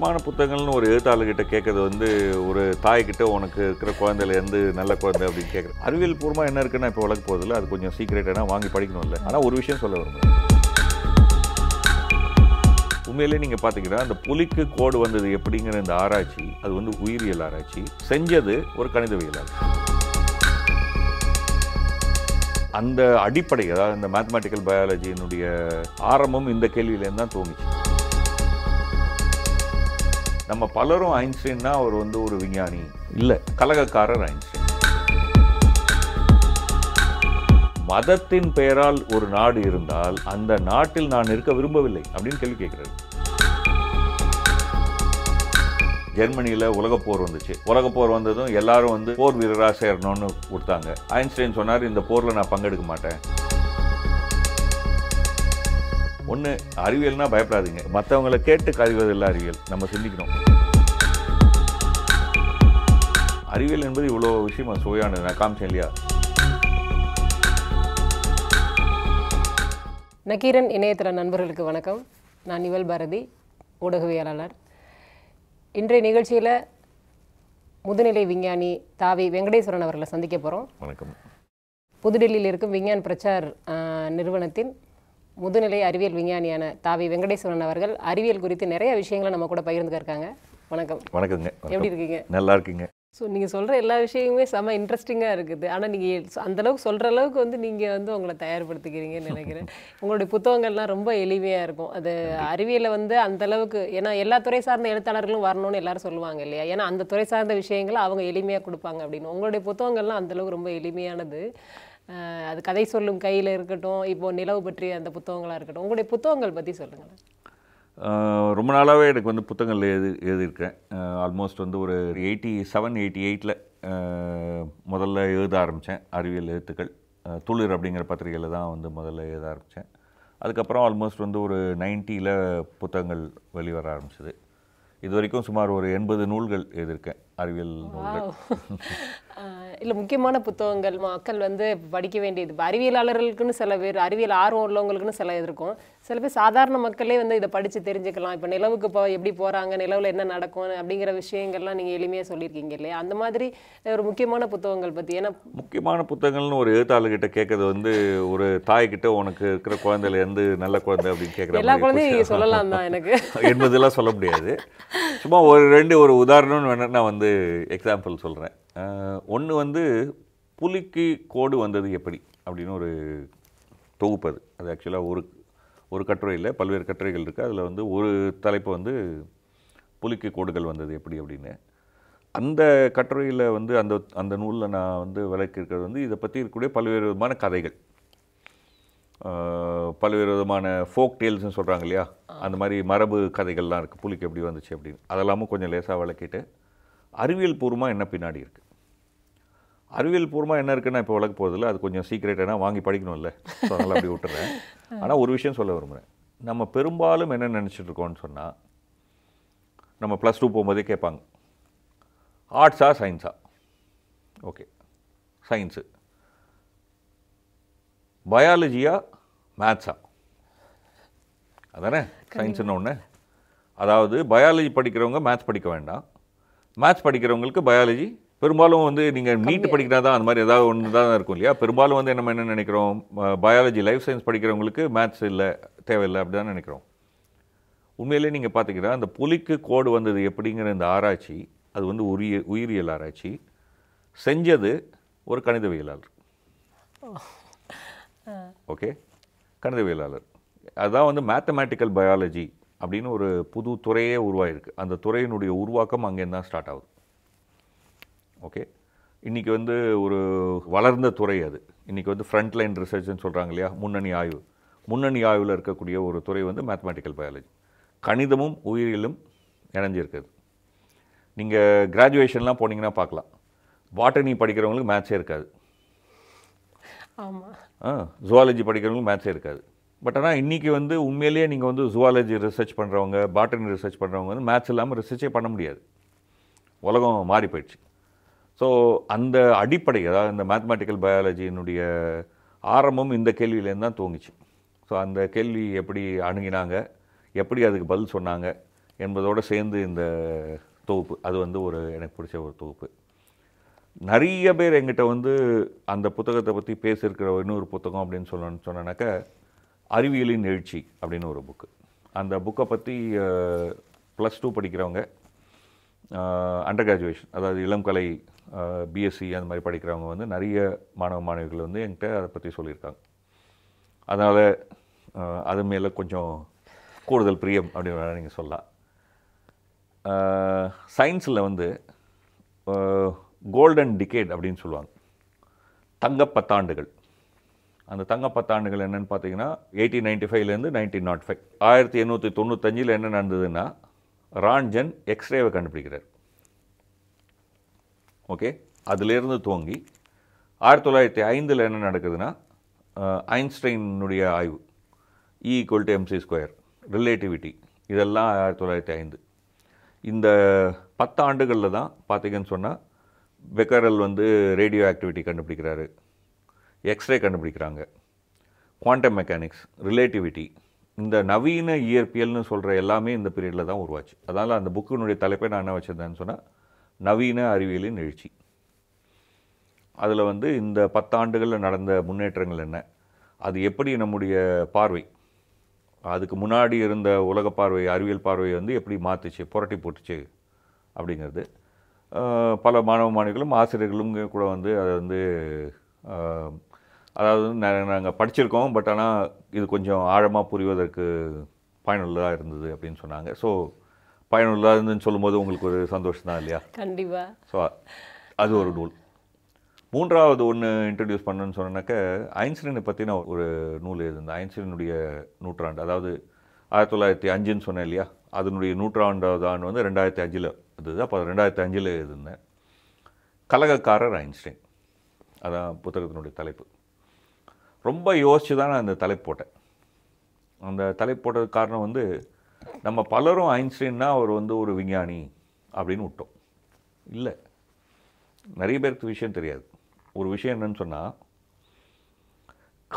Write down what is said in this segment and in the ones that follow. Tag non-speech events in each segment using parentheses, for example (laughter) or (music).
முக்கியமான புத்தகங்கள்னு ஒரு எழுத்தாளர்கிட்ட கேட்கறது வந்து ஒரு தாய்கிட்ட உனக்கு இருக்கிற இருந்து நல்ல குழந்தை அப்படின்னு கேட்குறது அறிவியல் பூர்வமாக என்ன இருக்குன்னா இப்போ வளர்க்க போதில்ல அது கொஞ்சம் சீக்கிரட்டாக வாங்கி படிக்கணும் இல்லை ஆனால் ஒரு விஷயம் சொல்ல வரும் உண்மையிலே நீங்கள் பார்த்தீங்கன்னா அந்த புலிக்கு கோடு வந்தது எப்படிங்கிற இந்த ஆராய்ச்சி அது வந்து உயிரியல் ஆராய்ச்சி செஞ்சது ஒரு கணிதவியல் அந்த அடிப்படை அதாவது இந்த மேத்தமேட்டிக்கல் பயாலஜியினுடைய ஆரம்பம் இந்த கேள்வியிலேருந்து தான் தோணுச்சு நம்ம பலரும் ஐன்ஸ்டைன்னா அவர் வந்து ஒரு விஞ்ஞானி இல்லை கலகக்காரர் ஐன்ஸ்டைன் மதத்தின் பெயரால் ஒரு நாடு இருந்தால் அந்த நாட்டில் நான் இருக்க விரும்பவில்லை அப்படின்னு கேள்வி கேட்கிறது ஜெர்மனியில் போர் வந்துச்சு உலகப்போர் வந்ததும் எல்லாரும் வந்து போர் வீரராக சேரணும்னு கொடுத்தாங்க ஐன்ஸ்டைன் சொன்னார் இந்த போரில் நான் பங்கெடுக்க மாட்டேன் ஒன்று அறிவியல்னால் பயப்படாதீங்க மற்றவங்களை கேட்டு இல்லை அறிவியல் நம்ம சிந்திக்கணும் அறிவியல் என்பது இவ்வளோ விஷயம் சுவையானது நான் காமிச்சேன் இல்லையா நக்கீரன் இணையதள நண்பர்களுக்கு வணக்கம் நான் இவல் பாரதி ஊடகவியலாளர் இன்றைய நிகழ்ச்சியில் முதுநிலை விஞ்ஞானி தாவி வெங்கடேஸ்வரன் அவர்களை சந்திக்க போகிறோம் வணக்கம் புதுடெல்லியில் இருக்கும் விஞ்ஞான் பிரச்சார் நிறுவனத்தின் முதுநிலை அறிவியல் விஞ்ஞானியான தாவி வெங்கடேஸ்வரன் அவர்கள் அறிவியல் குறித்து நிறைய விஷயங்களை நம்ம கூட பகிர்ந்து இருக்காங்க வணக்கம் வணக்கங்க எப்படி இருக்கீங்க நல்லா இருக்குங்க ஸோ நீங்கள் சொல்கிற எல்லா விஷயமுமே செம இன்ட்ரெஸ்டிங்காக இருக்குது ஆனால் நீங்கள் அந்தளவுக்கு சொல்கிற அளவுக்கு வந்து நீங்கள் வந்து உங்களை தயார்படுத்திக்கிறீங்கன்னு நினைக்கிறேன் (laughs) உங்களுடைய புத்தகங்கள்லாம் ரொம்ப எளிமையாக இருக்கும் அது அறிவியலை வந்து அந்தளவுக்கு ஏன்னா எல்லா துறை சார்ந்த எழுத்தாளர்களும் வரணும்னு எல்லாரும் சொல்லுவாங்க இல்லையா ஏன்னா அந்த துறை சார்ந்த விஷயங்களை அவங்க எளிமையாக கொடுப்பாங்க அப்படின்னு உங்களுடைய புத்தகங்கள்லாம் அந்தளவுக்கு ரொம்ப எளிமையானது அது கதை சொல்லும் கையில் இருக்கட்டும் இப்போ நிலவு பற்றிய அந்த புத்தகங்களாக இருக்கட்டும் உங்களுடைய புத்தகங்கள் பற்றி சொல்லுங்கள் ரொம்ப நாளாகவே எனக்கு வந்து புத்தகங்கள் எழுது எழுதியிருக்கேன் ஆல்மோஸ்ட் வந்து ஒரு எயிட்டி செவன் எயிட்டி எயிட்டில் முதல்ல எழுத ஆரம்பித்தேன் அறிவியல் எழுத்துக்கள் துளிர் அப்படிங்கிற பத்திரிகையில் தான் வந்து முதல்ல எழுத ஆரம்பித்தேன் அதுக்கப்புறம் ஆல்மோஸ்ட் வந்து ஒரு நைன்ட்டியில் புத்தகங்கள் வெளிவர ஆரம்பிச்சது இது வரைக்கும் சுமார் ஒரு எண்பது நூல்கள் எழுதியிருக்கேன் அறிவியல் நூல்கள் (laughs) இல்லை முக்கியமான புத்தகங்கள் மக்கள் வந்து படிக்க வேண்டியது அறிவியலாளர்களுக்குன்னு சில பேர் அறிவியல் ஆர்வம் உள்ளவங்களுக்குன்னு சில இருக்கும் சில பேர் சாதாரண மக்களே வந்து இதை படித்து தெரிஞ்சுக்கலாம் இப்போ நிலவுக்கு இப்போ எப்படி போகிறாங்க நிலவில் என்ன நடக்கும் அப்படிங்கிற விஷயங்கள்லாம் நீங்கள் எளிமையாக சொல்லியிருக்கீங்க இல்லையா அந்த மாதிரி ஒரு முக்கியமான புத்தகங்கள் பற்றி ஏன்னா முக்கியமான புத்தகங்கள்னு ஒரு எழுத்தாளர்கிட்ட கேட்கறது வந்து ஒரு தாய்கிட்ட உனக்கு இருக்கிற குழந்தையில இருந்து நல்ல குழந்தை அப்படின்னு கேட்குற எல்லா குழந்தையும் சொல்லலாம் தான் எனக்கு (laughs) என்பதெல்லாம் சொல்ல முடியாது சும்மா ஒரு ரெண்டு ஒரு உதாரணம்னு வேணா நான் வந்து எக்ஸாம்பிள் சொல்கிறேன் ஒன்று வந்து புலிக்கு கோடு வந்தது எப்படி அப்படின்னு ஒரு தொகுப்பு அது அது ஆக்சுவலாக ஒரு ஒரு கட்டுரையில் பல்வேறு கட்டுரைகள் இருக்குது அதில் வந்து ஒரு தலைப்பு வந்து புலிக்கு கோடுகள் வந்தது எப்படி அப்படின்னு அந்த கட்டுரையில் வந்து அந்த அந்த நூலில் நான் வந்து விளக்கியிருக்கிறது வந்து இதை பற்றி இருக்கக்கூடிய பல்வேறு விதமான கதைகள் பல்வேறு விதமான ஃபோக் டேல்ஸ்னு சொல்கிறாங்க இல்லையா அந்த மாதிரி மரபு கதைகள்லாம் இருக்குது புலிக்கு எப்படி வந்துச்சு அப்படின்னு அதெல்லாமும் கொஞ்சம் லேசாக விளக்கிட்டு அறிவியல் பூர்வமாக என்ன பின்னாடி இருக்குது அறிவியல் பூர்வமாக என்ன இருக்குன்னா இப்போ வளர்க்க போகிறதில்ல அது கொஞ்சம் சீக்ரெட் ஏன்னா வாங்கி படிக்கணும்ல ஸோ அதனால் அப்படி விட்டுறேன் (laughs) ஆனால் ஒரு விஷயம் சொல்ல விரும்புகிறேன் நம்ம பெரும்பாலும் என்ன நினச்சிட்டு இருக்கோம்னு சொன்னால் நம்ம ப்ளஸ் டூ போகும்போதே கேட்பாங்க ஆர்ட்ஸா சயின்ஸா ஓகே சயின்ஸு பயாலஜியா மேத்ஸா அதானே சயின்ஸுன்னு ஒன்று அதாவது பயாலஜி படிக்கிறவங்க மேத்ஸ் படிக்க வேண்டாம் மேத்ஸ் படிக்கிறவங்களுக்கு பயாலஜி பெரும்பாலும் வந்து நீங்கள் நீட் படிக்கிறா தான் அந்த மாதிரி ஏதாவது ஒன்று தான் இருக்கும் இல்லையா பெரும்பாலும் வந்து நம்ம என்ன நினைக்கிறோம் பயாலஜி லைஃப் சயின்ஸ் படிக்கிறவங்களுக்கு மேத்ஸ் இல்லை தேவையில்லை அப்படி தான் நினைக்கிறோம் உண்மையிலே நீங்கள் பார்த்துக்கிறா அந்த புலிக்கு கோடு வந்தது எப்படிங்கிற இந்த ஆராய்ச்சி அது வந்து உரிய உயிரியல் ஆராய்ச்சி செஞ்சது ஒரு கணிதவியலாளர் ஓகே கணிதவியலாளர் அதுதான் வந்து மேத்தமேட்டிக்கல் பயாலஜி அப்படின்னு ஒரு புது துறையே உருவாயிருக்கு அந்த துறையினுடைய உருவாக்கம் அங்கேருந்து தான் ஸ்டார்ட் ஆகுது ஓகே இன்றைக்கி வந்து ஒரு வளர்ந்த துறை அது இன்றைக்கி வந்து ஃப்ரண்ட்லைன் ரிசர்ச்னு சொல்கிறாங்க இல்லையா முன்னணி ஆய்வு முன்னணி ஆய்வில் இருக்கக்கூடிய ஒரு துறை வந்து மேத்தமெட்டிக்கல் பயாலஜி கணிதமும் உயிரியலும் இணைஞ்சிருக்குது நீங்கள் கிராஜுவேஷன்லாம் போனீங்கன்னா பார்க்கலாம் பாட்டனி படிக்கிறவங்களுக்கு மேத்ஸே இருக்காது ஆமாம் ஆ ஜுவாலஜி படிக்கிறவங்களுக்கு மேத்ஸே இருக்காது பட் ஆனால் இன்றைக்கி வந்து உண்மையிலேயே நீங்கள் வந்து ஜுவாலஜி ரிசர்ச் பண்ணுறவங்க பாட்டனி ரிசர்ச் பண்ணுறவங்க வந்து மேத்ஸ் இல்லாமல் ரிசர்ச்சே பண்ண முடியாது உலகம் மாறி போயிடுச்சு ஸோ அந்த அடிப்படை அதாவது இந்த மேத்மெட்டிக்கல் பயாலஜியினுடைய ஆரம்பம் இந்த கேள்வியிலேருந்து தான் தூங்கிச்சு ஸோ அந்த கேள்வி எப்படி அணுகினாங்க எப்படி அதுக்கு பதில் சொன்னாங்க என்பதோடு சேர்ந்து இந்த தொகுப்பு அது வந்து ஒரு எனக்கு பிடிச்ச ஒரு தொகுப்பு நிறைய பேர் எங்கிட்ட வந்து அந்த புத்தகத்தை பற்றி பேசியிருக்கிற இன்னொரு புத்தகம் அப்படின்னு சொல்லணும்னு சொன்னனாக்கா அறிவியலின் எழுச்சி அப்படின்னு ஒரு புக்கு அந்த புக்கை பற்றி ப்ளஸ் டூ படிக்கிறவங்க அண்டர் கிராஜுவேஷன் அதாவது இளம் கலை பிஎஸ்சி அந்த மாதிரி படிக்கிறவங்க வந்து நிறைய மாணவ மாணவிகள் வந்து என்கிட்ட அதை பற்றி சொல்லியிருக்காங்க அதனால் அது மேலே கொஞ்சம் கூடுதல் பிரியம் அப்படின்னு நீங்கள் சொல்லலாம் சயின்ஸில் வந்து கோல்டன் டிகேட் அப்படின்னு சொல்லுவாங்க தங்க பத்தாண்டுகள் அந்த தங்க பத்தாண்டுகள் என்னென்னு பார்த்தீங்கன்னா எயிட்டீன் நைன்டி ஃபைவ்லேருந்து நைன்டீன் நாட் ஃபைவ் ஆயிரத்தி எண்ணூற்றி தொண்ணூத்தஞ்சில் என்ன நடந்ததுன்னா ராஞ்சன் எக்ஸ்ரேவை கண்டுபிடிக்கிறார் ஓகே அதிலேருந்து துவங்கி ஆயிரத்தி தொள்ளாயிரத்தி ஐந்தில் என்ன நடக்குதுன்னா ஐன்ஸ்டைனுடைய ஆய்வு E equal to m c square relativity இதெல்லாம் ஆயிரத்தி தொள்ளாயிரத்தி ஐந்து இந்த பத்து ஆண்டுகளில் தான் பார்த்திங்கன்னு சொன்னால் பெக்கரல் வந்து ரேடியோ ஆக்டிவிட்டி கண்டுபிடிக்கிறாரு எக்ஸ்ரே கண்டுபிடிக்கிறாங்க குவாண்டம் மெக்கானிக்ஸ் ரிலேட்டிவிட்டி இந்த நவீன இயற்பியல்னு சொல்கிற எல்லாமே இந்த பீரியடில் தான் உருவாச்சு அதனால் அந்த புக்கினுடைய தலைப்பை நான் என்ன வச்சுருந்தேன்னு சொன்னால் நவீன அறிவியலின் நிகழ்ச்சி அதில் வந்து இந்த பத்தாண்டுகளில் நடந்த முன்னேற்றங்கள் என்ன அது எப்படி நம்முடைய பார்வை அதுக்கு முன்னாடி இருந்த உலக பார்வை அறிவியல் பார்வையை வந்து எப்படி மாற்றுச்சு புரட்டி போட்டுச்சு அப்படிங்கிறது பல மாணவ மாணவிகளும் ஆசிரியர்களும் கூட வந்து அதை வந்து அதாவது நாங்கள் படிச்சிருக்கோம் பட் ஆனால் இது கொஞ்சம் ஆழமாக புரிவதற்கு பயனுள்ளதாக இருந்தது அப்படின்னு சொன்னாங்க ஸோ பயனுள்ளதுன்னு சொல்லும்போது உங்களுக்கு ஒரு சந்தோஷம் தான் இல்லையா கண்டிப்பாக ஸோ அது ஒரு நூல் மூன்றாவது ஒன்று இன்ட்ரடியூஸ் பண்ணுன்னு சொன்னாக்க ஐன்ஸ்டீனை பற்றின ஒரு நூல் எழுதியிருந்தேன் ஐன்ஸ்டீனுடைய நூற்றாண்டு அதாவது ஆயிரத்தி தொள்ளாயிரத்தி அஞ்சுன்னு சொன்னேன் இல்லையா அதனுடைய நூற்றாண்டாவது ஆண்டு வந்து ரெண்டாயிரத்தி அஞ்சில் இருந்தது அப்போ ரெண்டாயிரத்தி அஞ்சில் எழுதியிருந்தேன் கலகக்காரர் ஐன்ஸ்டைன் அதான் புத்தகத்தினுடைய தலைப்பு ரொம்ப யோசித்து தான் நான் அந்த தலைப்பு போட்டேன் அந்த தலைப்பு போட்டதுக்கு காரணம் வந்து நம்ம பலரும் ஐன்ஸ்டைன்னா அவர் வந்து ஒரு விஞ்ஞானி அப்படின்னு விட்டோம் இல்லை நிறைய பேருக்கு விஷயம் தெரியாது ஒரு விஷயம் என்னன்னு சொன்னால்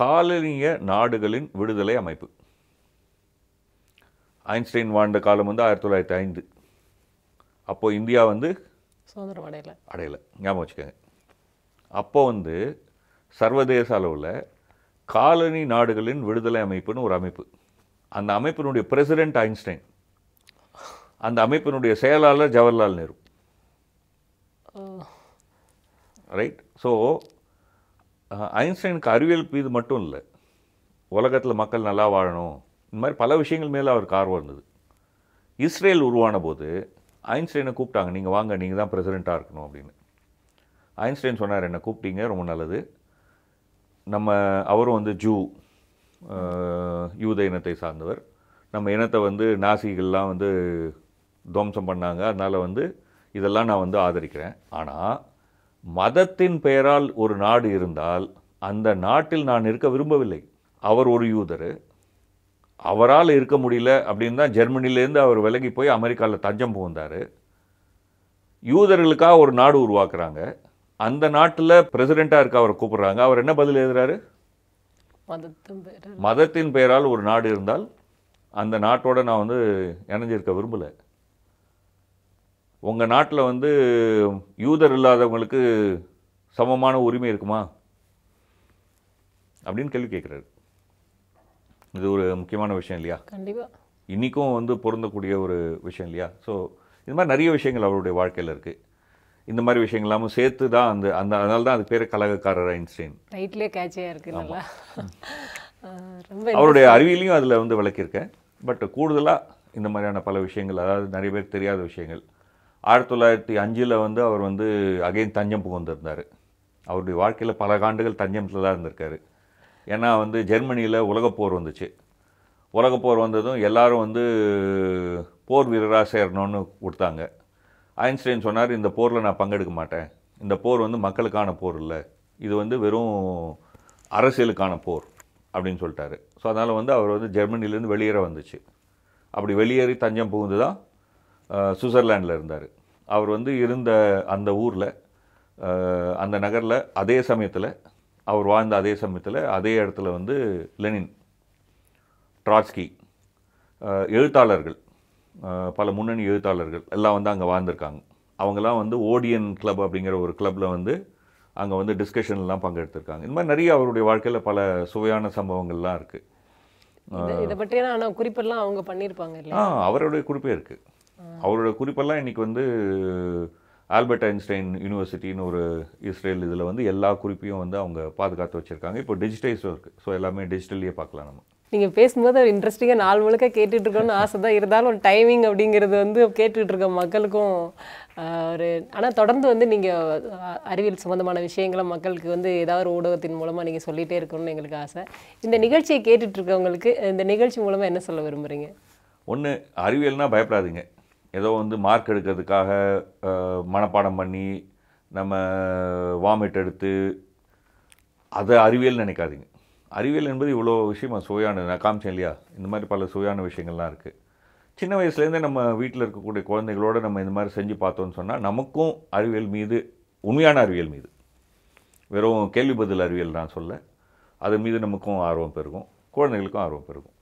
காலனிய நாடுகளின் விடுதலை அமைப்பு ஐன்ஸ்டைன் வாழ்ந்த காலம் வந்து ஆயிரத்தி தொள்ளாயிரத்தி ஐந்து அப்போது இந்தியா வந்து சுதந்திரம் அடையலை அடையலை ஞாபகம் வச்சுக்கோங்க அப்போ வந்து சர்வதேச அளவில் காலனி நாடுகளின் விடுதலை அமைப்புன்னு ஒரு அமைப்பு அந்த அமைப்பினுடைய பிரசிடெண்ட் ஐன்ஸ்டைன் அந்த அமைப்பினுடைய செயலாளர் ஜவஹர்லால் நேரு ரைட் ஸோ ஐன்ஸ்டைனுக்கு அறிவியல் இது மட்டும் இல்லை உலகத்தில் மக்கள் நல்லா வாழணும் இந்த மாதிரி பல விஷயங்கள் மேலே அவருக்கு ஆர்வம் இருந்தது இஸ்ரேல் உருவான போது ஐன்ஸ்டைனை கூப்பிட்டாங்க நீங்கள் வாங்க நீங்கள் தான் பிரசிடெண்ட்டாக இருக்கணும் அப்படின்னு ஐன்ஸ்டைன் சொன்னார் என்னை கூப்பிட்டீங்க ரொம்ப நல்லது நம்ம அவரும் வந்து ஜூ யூத இனத்தை சார்ந்தவர் நம்ம இனத்தை வந்து நாசிகள்லாம் வந்து துவம்சம் பண்ணாங்க அதனால் வந்து இதெல்லாம் நான் வந்து ஆதரிக்கிறேன் ஆனால் மதத்தின் பெயரால் ஒரு நாடு இருந்தால் அந்த நாட்டில் நான் இருக்க விரும்பவில்லை அவர் ஒரு யூதர் அவரால் இருக்க முடியல அப்படின்னு தான் ஜெர்மனிலேருந்து அவர் விலகி போய் அமெரிக்காவில் தஞ்சம் புகுந்தார் யூதர்களுக்காக ஒரு நாடு உருவாக்குறாங்க அந்த நாட்டில் பிரசிடெண்ட்டாக இருக்க அவரை கூப்பிட்றாங்க அவர் என்ன பதில் எழுதுறாரு மதத்தின் பெயரால் ஒரு நாடு இருந்தால் அந்த நாட்டோட நான் வந்து இணைஞ்சிருக்க விரும்பலை உங்கள் நாட்டில் வந்து யூதர் இல்லாதவங்களுக்கு சமமான உரிமை இருக்குமா அப்படின்னு கேள்வி கேட்குறாரு இது ஒரு முக்கியமான விஷயம் இல்லையா கண்டிப்பாக இன்றைக்கும் வந்து பொருந்தக்கூடிய ஒரு விஷயம் இல்லையா ஸோ இது மாதிரி நிறைய விஷயங்கள் அவருடைய வாழ்க்கையில் இருக்குது இந்த மாதிரி விஷயங்கள் இல்லாமல் சேர்த்து தான் அந்த அந்த அதனால தான் அது பேர் கலகக்காரர் ஐன்ஸ்டைன் டைட்லே கேட்சியாக இருக்கு ரொம்ப அவருடைய அறிவியலையும் அதில் வந்து விளக்கியிருக்கேன் பட் கூடுதலாக இந்த மாதிரியான பல விஷயங்கள் அதாவது நிறைய பேர் தெரியாத விஷயங்கள் ஆயிரத்தி தொள்ளாயிரத்தி அஞ்சில் வந்து அவர் வந்து அகைன் தஞ்சம் புகுந்திருந்தார் அவருடைய வாழ்க்கையில் பல ஆண்டுகள் தஞ்சத்தில் தான் இருந்திருக்கார் ஏன்னா வந்து ஜெர்மனியில் உலகப்போர் வந்துச்சு உலகப்போர் வந்ததும் எல்லோரும் வந்து போர் வீரராக சேரணும்னு கொடுத்தாங்க ஐன்ஸ்டைன் சொன்னார் இந்த போரில் நான் பங்கெடுக்க மாட்டேன் இந்த போர் வந்து மக்களுக்கான போர் இல்லை இது வந்து வெறும் அரசியலுக்கான போர் அப்படின்னு சொல்லிட்டாரு ஸோ அதனால் வந்து அவர் வந்து ஜெர்மனிலேருந்து வெளியேற வந்துச்சு அப்படி வெளியேறி தஞ்சம் புகுந்து தான் சுவிட்சர்லாண்டில் இருந்தார் அவர் வந்து இருந்த அந்த ஊரில் அந்த நகரில் அதே சமயத்தில் அவர் வாழ்ந்த அதே சமயத்தில் அதே இடத்துல வந்து லெனின் ட்ராட்ஸ்கி எழுத்தாளர்கள் பல முன்னணி எழுத்தாளர்கள் எல்லாம் வந்து அங்கே வாழ்ந்திருக்காங்க அவங்கெல்லாம் வந்து ஓடியன் கிளப் அப்படிங்கிற ஒரு கிளப்பில் வந்து அங்கே வந்து டிஸ்கஷன்லாம் பங்கெடுத்திருக்காங்க இந்த மாதிரி நிறைய அவருடைய வாழ்க்கையில் பல சுவையான சம்பவங்கள்லாம் இருக்குது இதை பற்றியெல்லாம் ஆனால் குறிப்பெல்லாம் அவங்க பண்ணியிருப்பாங்க ஆ அவருடைய குறிப்பே இருக்குது அவரோட குறிப்பெல்லாம் இன்றைக்கி வந்து ஆல்பர்ட் ஐன்ஸ்டைன் யூனிவர்சிட்டின்னு ஒரு இஸ்ரேல் இதில் வந்து எல்லா குறிப்பையும் வந்து அவங்க பாதுகாத்து வச்சுருக்காங்க இப்போ டிஜிட்டைஸும் இருக்குது ஸோ எல்லாமே டிஜிட்டல்லையே பார்க்கலாம் நம்ம நீங்கள் பேசும்போது ஒரு இன்ட்ரெஸ்டிங்காக நாள் முழுக்க கேட்டுட்டு இருக்கணும்னு ஆசை தான் இருந்தாலும் டைமிங் அப்படிங்கிறது வந்து கேட்டுட்ருக்க மக்களுக்கும் ஒரு ஆனால் தொடர்ந்து வந்து நீங்கள் அறிவியல் சம்மந்தமான விஷயங்களை மக்களுக்கு வந்து ஏதாவது ஒரு ஊடகத்தின் மூலமாக நீங்கள் சொல்லிகிட்டே இருக்கணும்னு எங்களுக்கு ஆசை இந்த நிகழ்ச்சியை கேட்டுட்ருக்கவங்களுக்கு இந்த நிகழ்ச்சி மூலமாக என்ன சொல்ல விரும்புகிறீங்க ஒன்று அறிவியல்னால் பயப்படாதீங்க ஏதோ வந்து மார்க் எடுக்கிறதுக்காக மனப்பாடம் பண்ணி நம்ம வாமிட் எடுத்து அதை அறிவியல் நினைக்காதீங்க அறிவியல் என்பது இவ்வளோ விஷயமா சுவையான நான் காமிச்சேன் இல்லையா இந்த மாதிரி பல சுவையான விஷயங்கள்லாம் இருக்குது சின்ன வயசுலேருந்தே நம்ம வீட்டில் இருக்கக்கூடிய குழந்தைகளோடு நம்ம இந்த மாதிரி செஞ்சு பார்த்தோன்னு சொன்னால் நமக்கும் அறிவியல் மீது உண்மையான அறிவியல் மீது வெறும் கேள்வி பதில் அறிவியல் நான் சொல்ல அது மீது நமக்கும் ஆர்வம் பெருகும் குழந்தைகளுக்கும் ஆர்வம் பெருகும்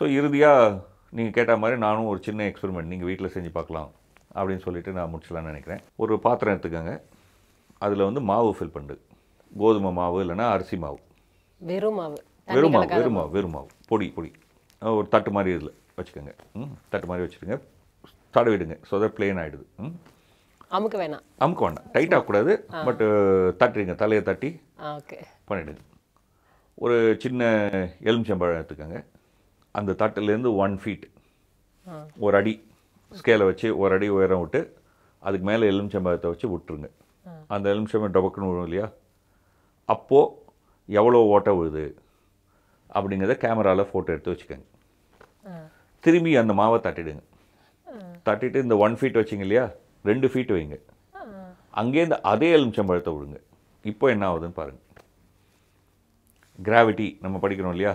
ஸோ இறுதியாக நீங்கள் கேட்ட மாதிரி நானும் ஒரு சின்ன எக்ஸ்பெரிமெண்ட் நீங்கள் வீட்டில் செஞ்சு பார்க்கலாம் அப்படின்னு சொல்லிவிட்டு நான் முடிச்சலான்னு நினைக்கிறேன் ஒரு பாத்திரம் எடுத்துக்கோங்க அதில் வந்து மாவு ஃபில் பண்ணுது கோதுமை மாவு இல்லைனா அரிசி மாவு வெறும் மாவு வெறும் பொடி பொடி ஒரு தட்டு மாதிரி இதில் வச்சுக்கோங்க ம் தட்டு மாதிரி வச்சுருங்க தடவிடுங்க ஸோ தட் பிளெயின் ஆகிடுது ம் அமுக்க வேணாம் அமுக்க வேண்டாம் டைட் ஆகக்கூடாது பட் தட்டுறீங்க தலையை தட்டி ஓகே பண்ணிவிடுங்க ஒரு சின்ன எலுமிச்சம்பழம் எடுத்துக்கோங்க அந்த தட்டுலேருந்து ஒன் ஃபீட் ஒரு அடி ஸ்கேலை வச்சு ஒரு அடி உயரம் விட்டு அதுக்கு மேலே எலுமிச்சம்பழத்தை வச்சு விட்டுருங்க அந்த எலுமிச்சம்பழம் டபக்குன்னு விழும் இல்லையா அப்போது எவ்வளோ ஓட்ட விழுது அப்படிங்கிறத கேமராவில் ஃபோட்டோ எடுத்து வச்சுக்கோங்க திரும்பி அந்த மாவை தட்டிடுங்க தட்டிட்டு இந்த ஒன் ஃபீட் வச்சிங்க இல்லையா ரெண்டு ஃபீட் வைங்க அங்கேருந்து அதே எலுமிச்சம்பழத்தை விடுங்க இப்போ என்ன ஆகுதுன்னு பாருங்கள் கிராவிட்டி நம்ம படிக்கிறோம் இல்லையா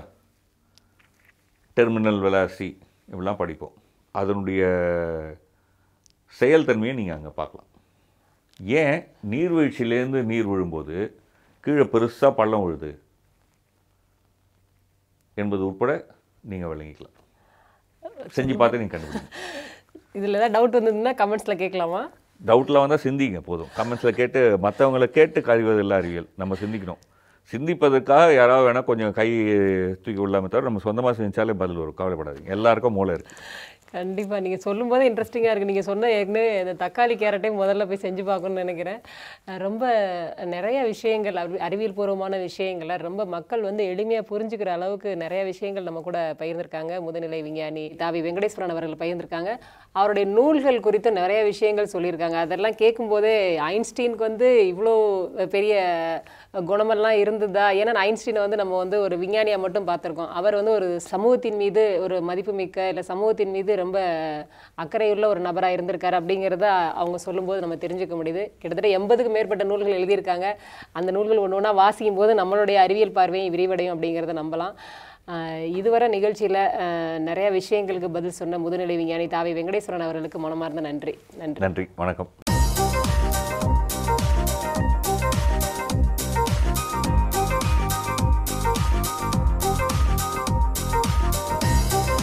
டெர்மினல் வெலாசி இப்படிலாம் படிப்போம் அதனுடைய செயல்தன்மையை நீங்கள் அங்கே பார்க்கலாம் ஏன் நீர்வீழ்ச்சியிலேருந்து நீர் விழும்போது கீழே பெருசாக பள்ளம் விழுது என்பது உட்பட நீங்கள் விளங்கிக்கலாம் செஞ்சு பார்த்து நீங்கள் கண்டுபிடிங்க இதில் ஏதாவது டவுட் வந்ததுன்னா கமெண்ட்ஸில் கேட்கலாமா டவுட்டில் வந்தால் சிந்திங்க போதும் கமெண்ட்ஸில் கேட்டு மற்றவங்களை கேட்டு இல்லை அறிவியல் நம்ம சிந்திக்கணும் சிந்திப்பதற்காக யாராவது வேணால் கொஞ்சம் கை தூக்கி விடலாமே தவிர நம்ம சொந்தமாக செஞ்சாலே பதில் வரும் கவலைப்படாதீங்க எல்லாருக்கும் மூளை இருக்குது கண்டிப்பாக நீங்கள் சொல்லும்போது இன்ட்ரெஸ்டிங்காக இருக்குது நீங்கள் சொன்ன ஏற்கனவே இந்த தக்காளி கேரட்டையும் முதல்ல போய் செஞ்சு பார்க்கணும்னு நினைக்கிறேன் ரொம்ப நிறைய விஷயங்கள் அறி அறிவியல் பூர்வமான விஷயங்களை ரொம்ப மக்கள் வந்து எளிமையாக புரிஞ்சுக்கிற அளவுக்கு நிறைய விஷயங்கள் நம்ம கூட பயிர்ந்திருக்காங்க முதுநிலை விஞ்ஞானி தாவி வெங்கடேஸ்வரன் அவர்கள் பயிர்ந்திருக்காங்க அவருடைய நூல்கள் குறித்து நிறைய விஷயங்கள் சொல்லியிருக்காங்க அதெல்லாம் கேட்கும்போதே ஐன்ஸ்டீனுக்கு வந்து இவ்வளோ பெரிய குணமெல்லாம் இருந்ததா ஏன்னா ஐன்ஸ்டீனை வந்து நம்ம வந்து ஒரு விஞ்ஞானியாக மட்டும் பார்த்துருக்கோம் அவர் வந்து ஒரு சமூகத்தின் மீது ஒரு மதிப்புமிக்க இல்லை சமூகத்தின் மீது ரொம்ப அக்கறையுள்ள ஒரு நபராக இருந்திருக்காரு அப்படிங்கிறத அவங்க சொல்லும்போது நம்ம தெரிஞ்சுக்க முடியுது கிட்டத்தட்ட எண்பதுக்கும் மேற்பட்ட நூல்கள் எழுதியிருக்காங்க அந்த நூல்கள் ஒன்று ஒன்றா வாசிக்கும் போது நம்மளுடைய அறிவியல் பார்வையும் விரிவடையும் அப்படிங்கிறத நம்பலாம் இதுவரை நிகழ்ச்சியில் நிறைய விஷயங்களுக்கு பதில் சொன்ன முதுநிலை விஞ்ஞானி தாவி வெங்கடேஸ்வரன் அவர்களுக்கு மனமார்ந்த நன்றி நன்றி நன்றி வணக்கம்